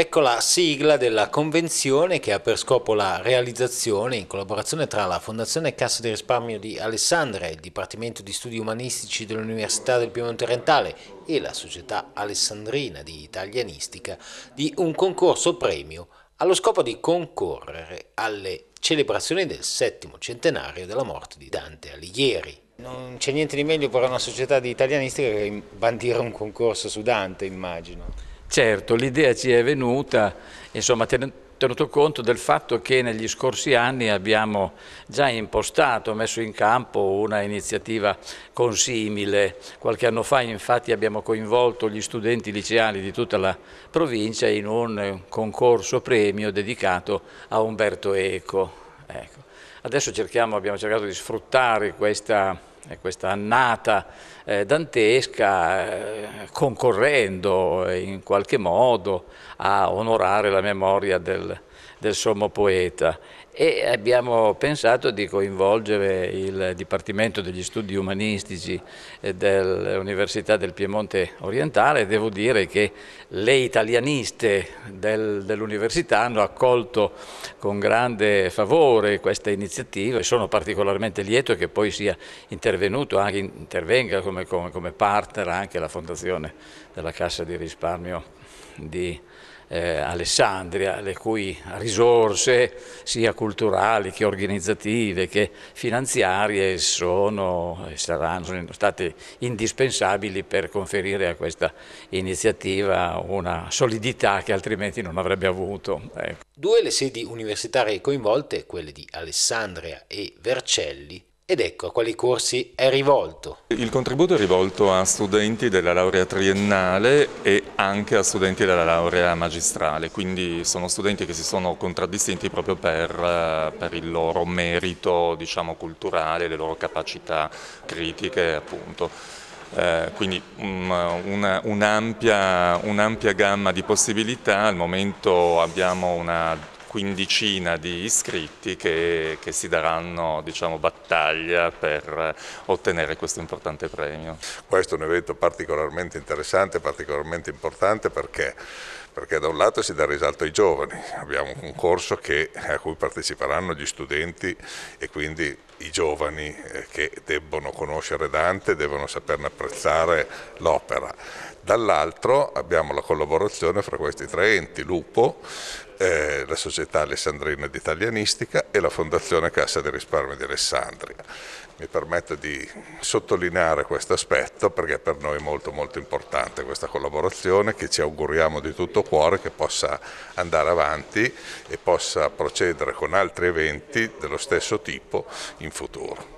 Ecco la sigla della convenzione che ha per scopo la realizzazione, in collaborazione tra la Fondazione Cassa di Risparmio di Alessandria, il Dipartimento di Studi Umanistici dell'Università del Piemonte Orientale e la Società Alessandrina di Italianistica, di un concorso premio allo scopo di concorrere alle celebrazioni del settimo centenario della morte di Dante Alighieri. Non c'è niente di meglio per una società di italianistica che bandire un concorso su Dante, immagino. Certo, l'idea ci è venuta, insomma, tenuto conto del fatto che negli scorsi anni abbiamo già impostato, messo in campo una iniziativa consimile. Qualche anno fa infatti abbiamo coinvolto gli studenti liceali di tutta la provincia in un concorso premio dedicato a Umberto Eco. Ecco. Adesso cerchiamo, abbiamo cercato di sfruttare questa questa annata eh, dantesca eh, concorrendo eh, in qualche modo a onorare la memoria del, del sommo poeta e abbiamo pensato di coinvolgere il Dipartimento degli Studi Umanistici eh, dell'Università del Piemonte Orientale. Devo dire che le italianiste del, dell'università hanno accolto con grande favore questa iniziativa e sono particolarmente lieto che poi sia intervenuto, anche, intervenga come, come, come partner anche la Fondazione della Cassa di Risparmio di eh, Alessandria, le cui risorse sia culturali che organizzative che finanziarie sono e saranno sono state indispensabili per conferire a questa iniziativa una solidità che altrimenti non avrebbe avuto. Ecco. Due le sedi universitarie coinvolte, quelle di Alessandria e Vercelli, ed ecco a quali corsi è rivolto. Il contributo è rivolto a studenti della laurea triennale e anche a studenti della laurea magistrale, quindi sono studenti che si sono contraddistinti proprio per, eh, per il loro merito diciamo, culturale, le loro capacità critiche appunto. Eh, quindi mm, un'ampia un un gamma di possibilità, al momento abbiamo una quindicina di iscritti che, che si daranno diciamo, battaglia per ottenere questo importante premio. Questo è un evento particolarmente interessante, particolarmente importante perché, perché da un lato si dà risalto ai giovani, abbiamo un concorso che, a cui parteciperanno gli studenti e quindi i giovani eh, che debbono conoscere Dante, devono saperne apprezzare l'opera. Dall'altro abbiamo la collaborazione fra questi tre enti, Lupo, eh, la Società Alessandrina d'Italianistica e la Fondazione Cassa di Risparmio di Alessandria. Mi permetto di sottolineare questo aspetto perché per noi è molto molto importante questa collaborazione che ci auguriamo di tutto cuore che possa andare avanti e possa procedere con altri eventi dello stesso tipo in futuro.